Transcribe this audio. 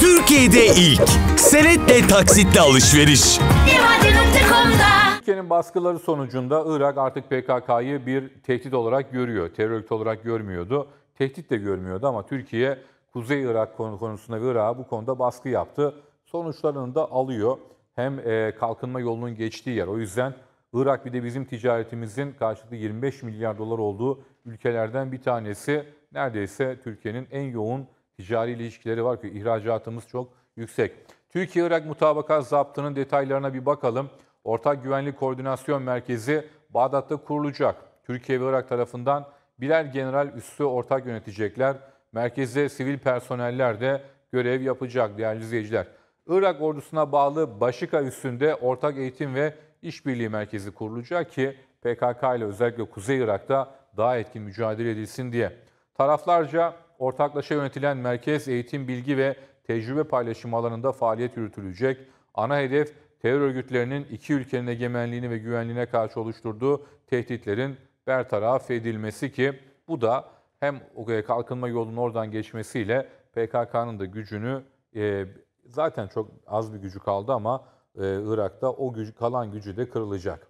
Türkiye'de ilk senetle taksitle alışveriş. Türkiye'nin baskıları sonucunda Irak artık PKK'yı bir tehdit olarak görüyor. Terör olarak görmüyordu. Tehdit de görmüyordu ama Türkiye Kuzey Irak konusunda Irak'a bu konuda baskı yaptı. Sonuçlarını da alıyor. Hem e, kalkınma yolunun geçtiği yer. O yüzden Irak bir de bizim ticaretimizin karşılıklı 25 milyar dolar olduğu ülkelerden bir tanesi. Neredeyse Türkiye'nin en yoğun ticari ilişkileri var ki ihracatımız çok yüksek. Türkiye-Irak mutabakat zaptının detaylarına bir bakalım. Ortak Güvenlik Koordinasyon Merkezi Bağdat'ta kurulacak. Türkiye ve Irak tarafından birer general üssü ortak yönetecekler. Merkezde sivil personeller de görev yapacak değerli izleyiciler. Irak ordusuna bağlı Başika üssünde ortak eğitim ve işbirliği merkezi kurulacak ki PKK ile özellikle Kuzey Irak'ta daha etkin mücadele edilsin diye. Taraflarca ortaklaşa yönetilen Merkez Eğitim Bilgi ve Tecrübe Paylaşımı alanında faaliyet yürütülecek. Ana hedef terör örgütlerinin iki ülkenin egemenliğini ve güvenliğine karşı oluşturduğu tehditlerin bertaraf edilmesi ki bu da hem kalkınma yolunun oradan geçmesiyle PKK'nın da gücünü e, zaten çok az bir gücü kaldı ama e, Irak'ta o gücü, kalan gücü de kırılacak.